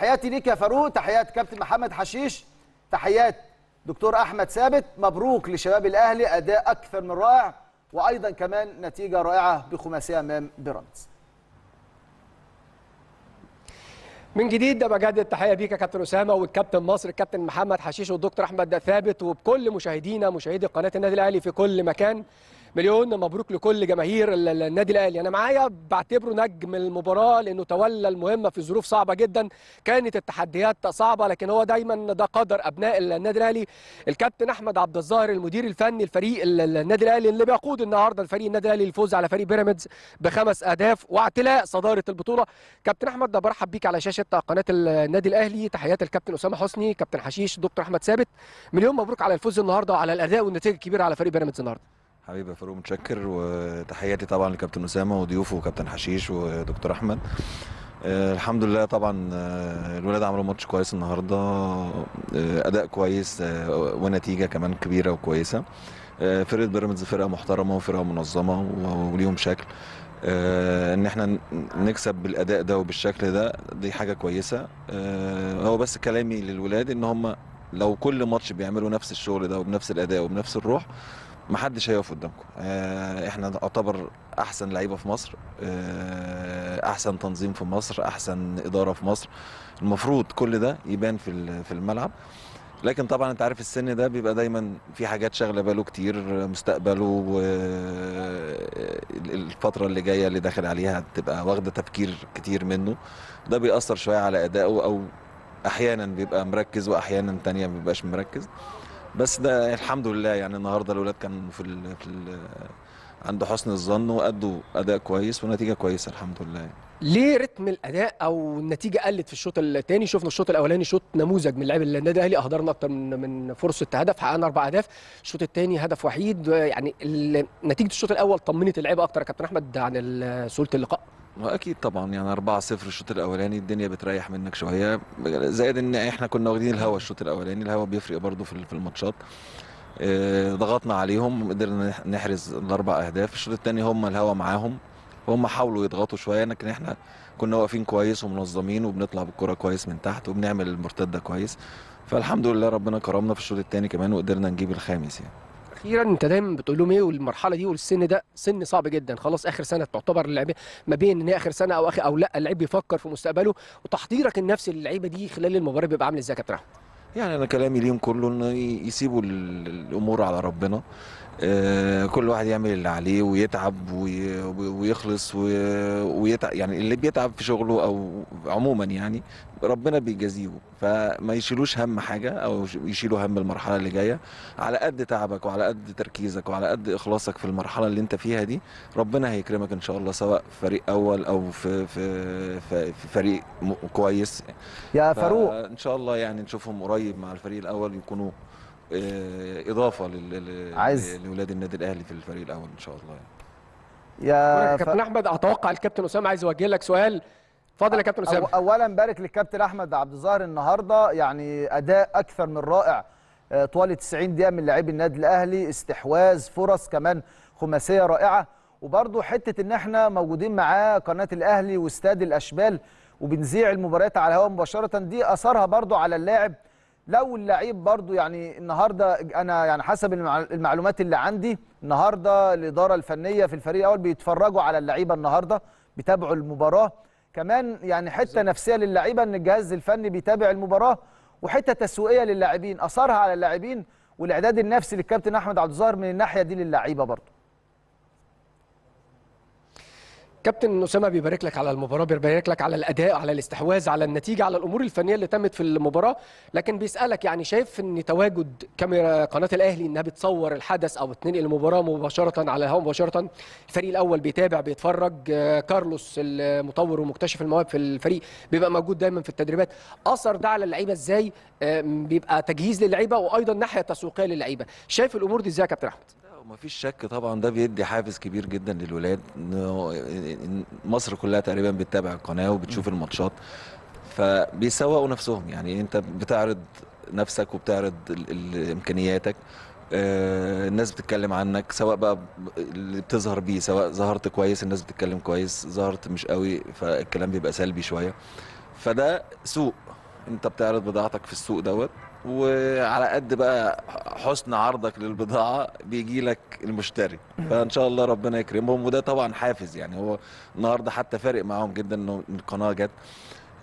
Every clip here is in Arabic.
تحياتي ليك يا فاروق تحيات كابتن محمد حشيش تحيات دكتور احمد ثابت مبروك لشباب الاهلي اداء اكثر من رائع وايضا كمان نتيجه رائعه بخماسيه امام بيراميدز من جديد ده بجد التحيه بيك يا كابتن اسامه والكابتن مصر الكابتن محمد حشيش والدكتور احمد ثابت وبكل مشاهدينا مشاهدي قناه النادي الاهلي في كل مكان مليون مبروك لكل جماهير النادي الاهلي انا معايا بعتبره نجم المباراه لانه تولى المهمه في ظروف صعبه جدا كانت التحديات صعبه لكن هو دايما ده قدر ابناء النادي الاهلي الكابتن احمد عبد الظاهر المدير الفني لفريق النادي الاهلي اللي بيقود النهارده الفريق النادي الاهلي للفوز على فريق بيراميدز بخمس اهداف واعتلاء صداره البطوله كابتن احمد برحب بيك على شاشه قناه النادي الاهلي تحيات الكابتن اسامه حسني كابتن حشيش دكتور احمد ثابت مليون مبروك على الفوز النهارده وعلى الاداء والنتيجه الكبيره على فريق بيراميدز النهارده حبيبي يا فاروق متشكر وتحياتي طبعا لكابتن اسامه وضيوفه وكابتن حشيش ودكتور احمد آه، الحمد لله طبعا آه، الولاد عملوا ماتش كويس النهارده آه، اداء كويس ونتيجه كمان كبيره وكويسه فرقه بيراميدز فرقه محترمه وفرقه منظمه وليهم شكل ان احنا نكسب بالاداء ده وبالشكل ده دي حاجه كويسه هو بس كلامي للولاد ان هم لو كل ماتش بيعملوا نفس الشغل ده وبنفس الاداء وبنفس الروح محدش هيقف قدامكم آه، احنا نعتبر احسن لعيبه في مصر آه، احسن تنظيم في مصر احسن اداره في مصر المفروض كل ده يبان في في الملعب لكن طبعا انت عارف السن ده بيبقى دايما في حاجات شاغله باله كتير مستقبله الفتره اللي جايه اللي داخل عليها تبقى واخده تفكير كتير منه ده بيأثر شويه على ادائه او احيانا بيبقى مركز واحيانا تانية ما بيبقاش مركز بس ده الحمد لله يعني النهارده الاولاد كانوا في الـ في الـ عنده حسن الظن وادوا اداء كويس ونتيجه كويسه الحمد لله ليه رتم الاداء او النتيجه قلت في الشوط الثاني شفنا الشوط الاولاني شوط نموذج من لعيبه النادي الاهلي اهدرنا اكتر من من فرصه هدف حققنا اربع اهداف الشوط الثاني هدف وحيد يعني نتيجه الشوط الاول طمنت اللعيبه اكتر يا كابتن احمد عن سهوله اللقاء اكيد طبعا يعني 4 0 الشوط الاولاني الدنيا بتريح منك شويه زائد ان احنا كنا واخدين الهوا الشوط الاولاني الهوا بيفرق برضو في الماتشات آه، ضغطنا عليهم قدرنا نحرز الاربع اهداف الشوط الثاني هم الهوا معاهم هم حاولوا يضغطوا شويه لكن احنا كنا واقفين كويس ومنظمين وبنطلع بالكره كويس من تحت وبنعمل المرتده كويس فالحمد لله ربنا كرمنا في الشوط الثاني كمان وقدرنا نجيب الخامس يعني اخيرا انت دايما بتقول لهم ايه والمرحله دي والسن ده سن صعب جدا خلاص اخر سنه تعتبر اللعيبه ما بين ان هي اخر سنه او اخر او لا اللعيب بيفكر في مستقبله وتحضيرك النفسي للعيبه دي خلال المباراه بيبقى عامل ازاي يا كابتن يعني انا كلامي ليهم كله انه يسيبوا الامور على ربنا آه، كل واحد يعمل اللي عليه ويتعب ويخلص ويتعب يعني اللي بيتعب في شغله او عموما يعني ربنا بيجازيهم فما يشيلوش هم حاجه او يشيلوا هم المرحله اللي جايه على قد تعبك وعلى قد تركيزك وعلى قد اخلاصك في المرحله اللي انت فيها دي ربنا هيكرمك ان شاء الله سواء في فريق اول او في في في, في فريق كويس يا فاروق ان شاء الله يعني نشوفهم قريب مع الفريق الاول يكونوا آه، اضافه لل لاولاد النادي الاهلي في الفريق الاول ان شاء الله يعني. يا كابتن ف... احمد اتوقع الكابتن اسامه عايز يوجه لك سؤال اتفضل يا كابتن اسامه اولا بارك للكابتن احمد عبد الظاهر النهارده يعني اداء اكثر من رائع آه، طوال 90 دقيقه من لاعبي النادي الاهلي استحواذ فرص كمان خماسيه رائعه وبرده حته ان احنا موجودين معاه قناه الاهلي واستاد الاشبال وبنذيع المباريات على الهواء مباشره دي اثرها برده على اللاعب لو اللعيب برده يعني النهارده انا يعني حسب المعلومات اللي عندي النهارده الاداره الفنيه في الفريق الاول بيتفرجوا على اللعيبه النهارده بيتابعوا المباراه كمان يعني حته نفسيه للعيبه ان الجهاز الفني بيتابع المباراه وحته تسويقيه للاعبين اثرها على اللاعبين والاعداد النفسي للكابتن احمد عبد الظاهر من الناحيه دي للعيبه برضه كابتن اسامه بيبارك لك على المباراه بيبارك لك على الاداء على الاستحواذ على النتيجه على الامور الفنيه اللي تمت في المباراه لكن بيسالك يعني شايف ان تواجد كاميرا قناه الاهلي انها بتصور الحدث او بتنقل المباراه مباشره على الهواء مباشره الفريق الاول بيتابع بيتفرج آه، كارلوس المطور ومكتشف المواهب في الفريق بيبقى موجود دايما في التدريبات اثر ده على اللعيبه ازاي آه، بيبقى تجهيز للعيبه وايضا ناحيه تسويقيه للعيبه شايف الامور دي ازاي يا كابتن احمد ومفيش شك طبعا ده بيدي حافز كبير جدا للولاد مصر كلها تقريبا بتتابع القناه وبتشوف الماتشات فبيسوقوا نفسهم يعني انت بتعرض نفسك وبتعرض امكانياتك آه، الناس بتتكلم عنك سواء بقى اللي بتظهر بيه سواء ظهرت كويس الناس بتتكلم كويس ظهرت مش قوي فالكلام بيبقى سلبي شويه فده سوق انت بتعرض بضاعتك في السوق دوت وعلى قد بقى حسن عرضك للبضاعه بيجي لك المشتري فان شاء الله ربنا يكرمهم وده طبعا حافز يعني هو النهارده حتى فارق معاهم جدا انه القناه جت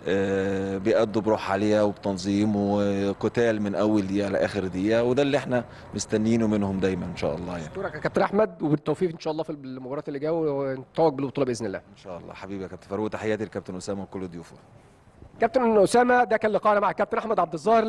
آه، بيأدوا بروح عاليه وبتنظيم وقتال من اول دقيقه لاخر دقيقه وده اللي احنا مستنيينه منهم دايما ان شاء الله يعني شكرا يا كابتن احمد وبالتوفيق ان شاء الله في المباراه اللي جايه ونتوج بالبطوله باذن الله ان شاء الله حبيبي يا كابتن فاروق تحياتي للكابتن اسامه وكل ضيوفه كابتن اسامه ده كان لقاءنا مع الكابتن احمد عبد الظاهر